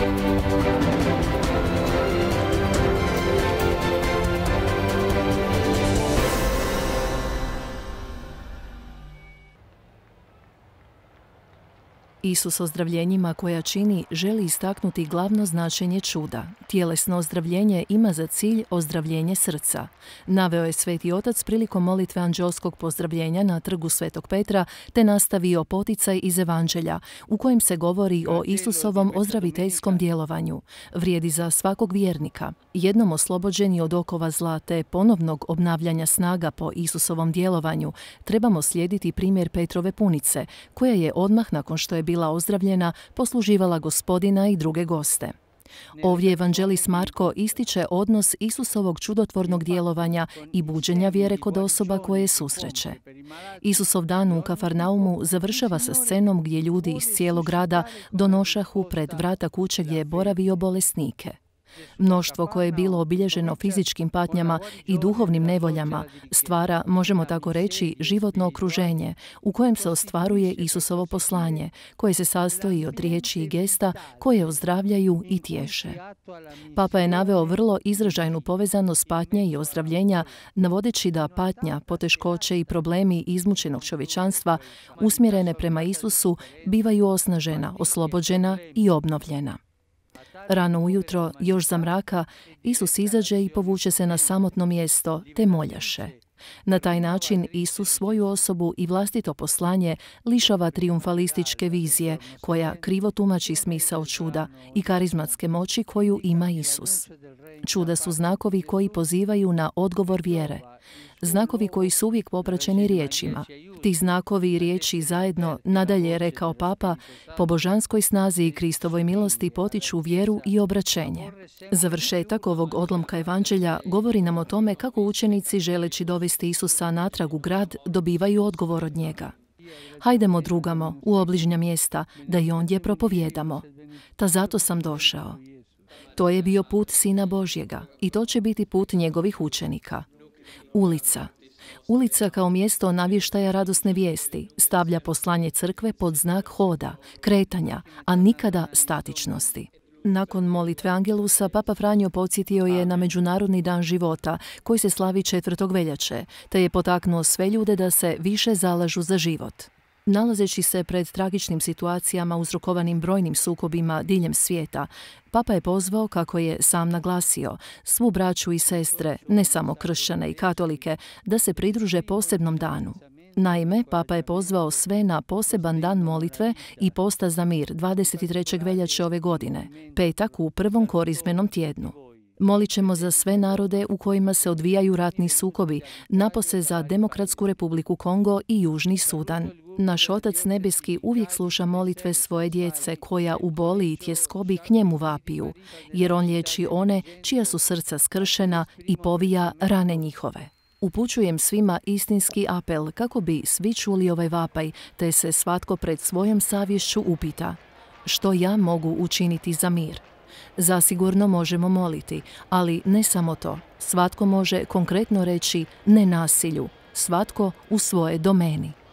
Música Isus ozdravljenjima koja čini želi istaknuti glavno značenje čuda. Tjelesno ozdravljenje ima za cilj ozdravljenje srca. Naveo je Sveti Otac prilikom molitve anđelskog pozdravljenja na trgu Svetog Petra te nastavio poticaj iz Evanđelja u kojem se govori o Isusovom ozdraviteljskom djelovanju. Vrijedi za svakog vjernika. Jednom oslobođeni od okova zla ponovnog obnavljanja snaga po Isusovom djelovanju trebamo slijediti primjer Petrove punice koja je odmah nakon što je bilo bila ozdravljena, posluživala gospodina i druge goste. Ovdje Evanđelis Marko ističe odnos Isusovog čudotvornog djelovanja i buđenja vjere kod osoba koje susreće. Isusov dan u Kafarnaumu završava sa scenom gdje ljudi iz cijelog grada donošahu pred vrata kuće gdje je boravio bolesnike. Mnoštvo koje je bilo obilježeno fizičkim patnjama i duhovnim nevoljama stvara, možemo tako reći, životno okruženje u kojem se ostvaruje Isusovo poslanje, koje se sastoji od riječi i gesta koje ozdravljaju i tješe. Papa je naveo vrlo izražajnu povezanost patnje i ozdravljenja, navodeći da patnja, poteškoće i problemi izmučenog čovječanstva usmjerene prema Isusu bivaju osnažena, oslobođena i obnovljena. Rano ujutro, još za mraka, Isus izađe i povuče se na samotno mjesto, te moljaše. Na taj način Isus svoju osobu i vlastito poslanje lišava triumfalističke vizije koja krivo tumači smisao čuda i karizmatske moći koju ima Isus. Čuda su znakovi koji pozivaju na odgovor vjere znakovi koji su uvijek popraćeni riječima. Ti znakovi i riječi zajedno, nadalje rekao papa, po božanskoj snazi i Kristovoj milosti potiču vjeru i obraćenje. Završetak ovog odlomka evanđelja govori nam o tome kako učenici želeći dovesti Isusa natrag u grad dobivaju odgovor od njega. Hajdemo drugamo u obližnja mjesta da i ondje propovjedamo. Ta zato sam došao. To je bio put Sina Božjega i to će biti put njegovih učenika. Ulica. Ulica kao mjesto navještaja radosne vijesti stavlja poslanje crkve pod znak hoda, kretanja, a nikada statičnosti. Nakon molitve Angelusa, Papa Franjo podsjetio je na Međunarodni dan života, koji se slavi 4. veljače, te je potaknuo sve ljude da se više zalažu za život. Nalazeći se pred tragičnim situacijama uzrokovanim brojnim sukobima diljem svijeta, Papa je pozvao, kako je sam naglasio, svu braću i sestre, ne samo kršćane i katolike, da se pridruže posebnom danu. Naime, Papa je pozvao sve na poseban dan molitve i posta za mir 23. veljače ove godine, petak u prvom korizmenom tjednu. Molit ćemo za sve narode u kojima se odvijaju ratni sukobi, napose za Demokratsku republiku Kongo i Južni Sudan. Naš Otac Nebeski uvijek sluša molitve svoje djece koja u boli i tjeskobi k njemu vapiju, jer on liječi one čija su srca skršena i povija rane njihove. Upućujem svima istinski apel kako bi svi čuli ovaj vapaj, te se svatko pred svojom savješću upita što ja mogu učiniti za mir. Zasigurno možemo moliti, ali ne samo to. Svatko može konkretno reći ne nasilju, svatko u svoje domeni.